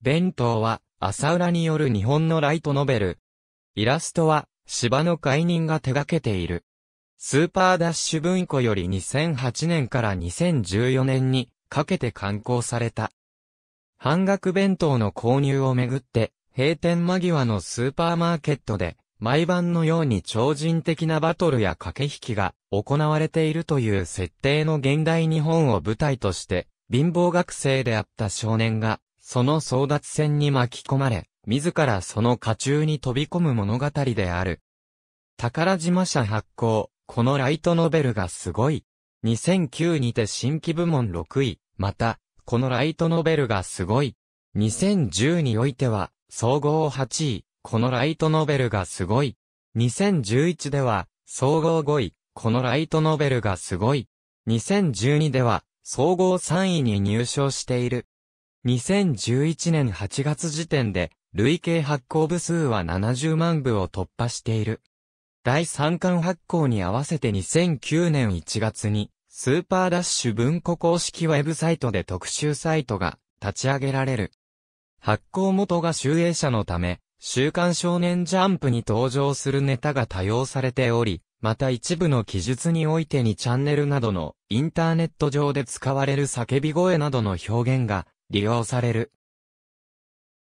弁当は、朝浦による日本のライトノベル。イラストは、芝の解任が手掛けている。スーパーダッシュ文庫より2008年から2014年にかけて刊行された。半額弁当の購入をめぐって、閉店間際のスーパーマーケットで、毎晩のように超人的なバトルや駆け引きが行われているという設定の現代日本を舞台として、貧乏学生であった少年がその争奪戦に巻き込まれ、自らその家中に飛び込む物語である。宝島社発行、このライトノベルがすごい。2009にて新規部門6位、また、このライトノベルがすごい。2010においては、総合8位、このライトノベルがすごい。2011では、総合5位、このライトノベルがすごい。2012では、総合3位に入賞している。2011年8月時点で、累計発行部数は70万部を突破している。第3巻発行に合わせて2009年1月に、スーパーダッシュ文庫公式ウェブサイトで特集サイトが立ち上げられる。発行元が集英社のため、週刊少年ジャンプに登場するネタが多用されており、また一部の記述においてにチャンネルなどのインターネット上で使われる叫び声などの表現が利用される。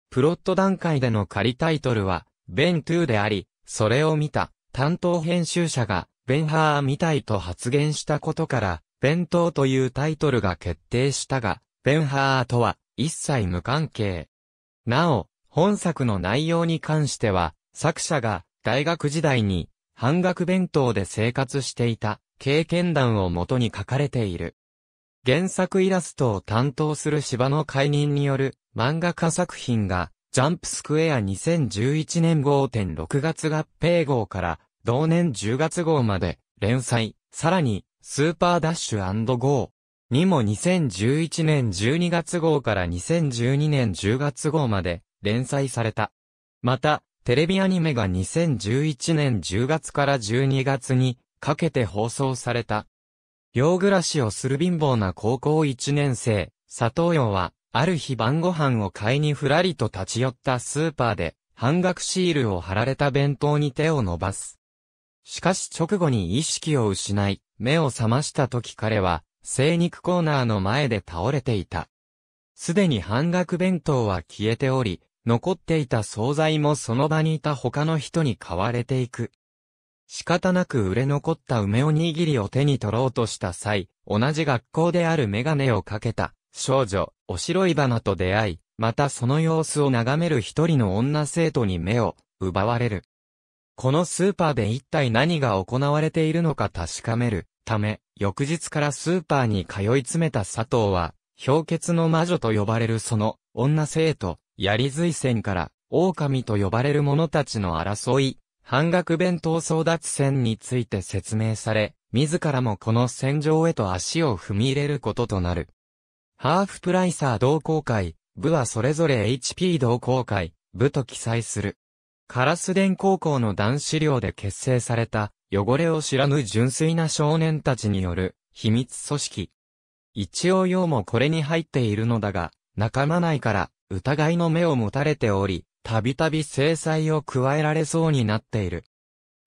プロット段階での仮タイトルは、ベントゥーであり、それを見た担当編集者が、ベンハーみたいと発言したことから、弁当というタイトルが決定したが、ベンハーとは一切無関係。なお、本作の内容に関しては、作者が大学時代に半額弁当で生活していた経験談をもとに書かれている。原作イラストを担当する芝の解任による漫画家作品が、ジャンプスクエア2011年5.6月合併号から同年10月号まで連載、さらに、スーパーダッシュゴーにも2011年12月号から2012年10月号まで連載された。また、テレビアニメが2011年10月から12月にかけて放送された寮暮らしをする貧乏な高校1年生、佐藤洋は、ある日晩ご飯を買いにふらりと立ち寄ったスーパーで、半額シールを貼られた弁当に手を伸ばす。しかし直後に意識を失い、目を覚ました時彼は、精肉コーナーの前で倒れていた。すでに半額弁当は消えており、残っていた惣菜もその場にいた他の人に買われていく。仕方なく売れ残った梅おにぎりを手に取ろうとした際、同じ学校であるメガネをかけた少女、おしろい花と出会い、またその様子を眺める一人の女生徒に目を奪われる。このスーパーで一体何が行われているのか確かめるため、翌日からスーパーに通い詰めた佐藤は、氷結の魔女と呼ばれるその女生徒、槍水戦から、狼と呼ばれる者たちの争い、半額弁当争奪戦について説明され、自らもこの戦場へと足を踏み入れることとなる。ハーフプライサー同好会、部はそれぞれ HP 同好会、部と記載する。カラス電高校の男子寮で結成された、汚れを知らぬ純粋な少年たちによる、秘密組織。一応用もこれに入っているのだが、仲間内から、疑いの目を持たれており、たびたび制裁を加えられそうになっている。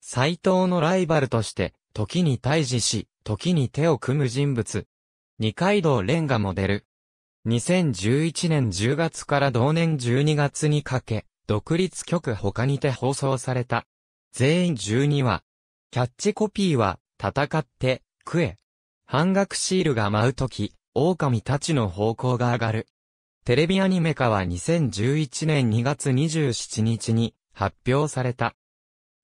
斎藤のライバルとして、時に対峙し、時に手を組む人物。二階堂蓮がモデル。2011年10月から同年12月にかけ、独立局他にて放送された。全員12話。キャッチコピーは、戦って、食え。半額シールが舞うとき、狼たちの方向が上がる。テレビアニメ化は2011年2月27日に発表された。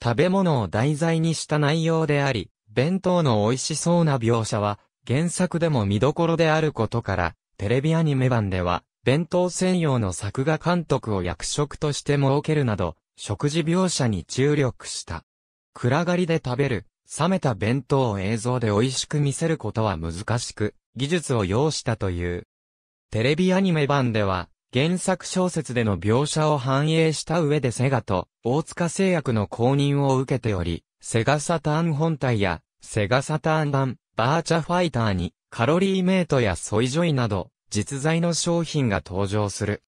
食べ物を題材にした内容であり、弁当の美味しそうな描写は原作でも見どころであることから、テレビアニメ版では弁当専用の作画監督を役職として設けるなど、食事描写に注力した。暗がりで食べる、冷めた弁当を映像で美味しく見せることは難しく、技術を要したという。テレビアニメ版では、原作小説での描写を反映した上でセガと大塚製薬の公認を受けており、セガサターン本体やセガサターン版バーチャファイターにカロリーメイトやソイジョイなど実在の商品が登場する。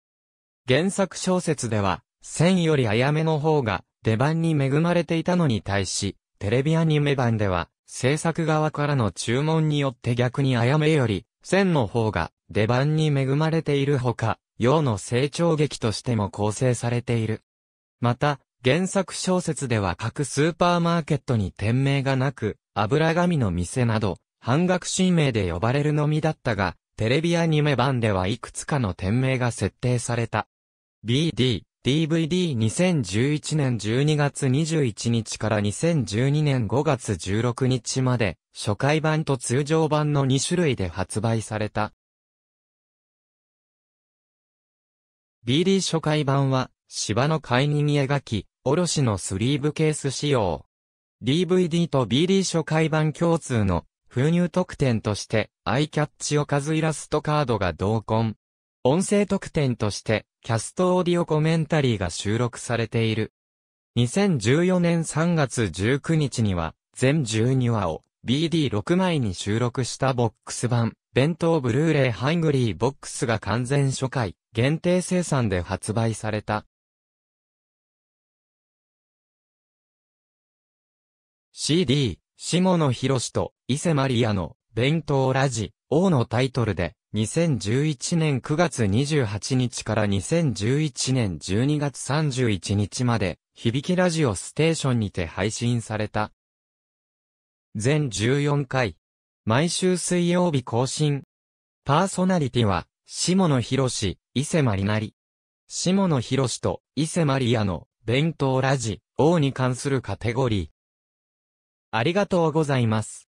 原作小説では、千よりあやめの方が出番に恵まれていたのに対し、テレビアニメ版では、制作側からの注文によって逆にあやめより、千の方が出番に恵まれているほか、洋の成長劇としても構成されている。また、原作小説では各スーパーマーケットに店名がなく、油紙の店など、半額新名で呼ばれるのみだったが、テレビアニメ版ではいくつかの店名が設定された。BD、DVD2011 年12月21日から2012年5月16日まで、初回版と通常版の2種類で発売された。BD 初回版は、芝の解任に描き、おろしのスリーブケース仕様。DVD と BD 初回版共通の封入特典として、アイキャッチおかずイラストカードが同梱。音声特典として、キャストオーディオコメンタリーが収録されている。2014年3月19日には、全12話を、BD6 枚に収録したボックス版、弁当ブルーレイハングリーボックスが完全初回、限定生産で発売された。CD、下野博士と伊勢マリアの弁当ラジ、王のタイトルで、2011年9月28日から2011年12月31日まで、響きラジオステーションにて配信された。全14回。毎週水曜日更新。パーソナリティは、下野博士、伊勢マリナリ。下野博士と伊勢マリアの、弁当ラジ、王に関するカテゴリー。ありがとうございます。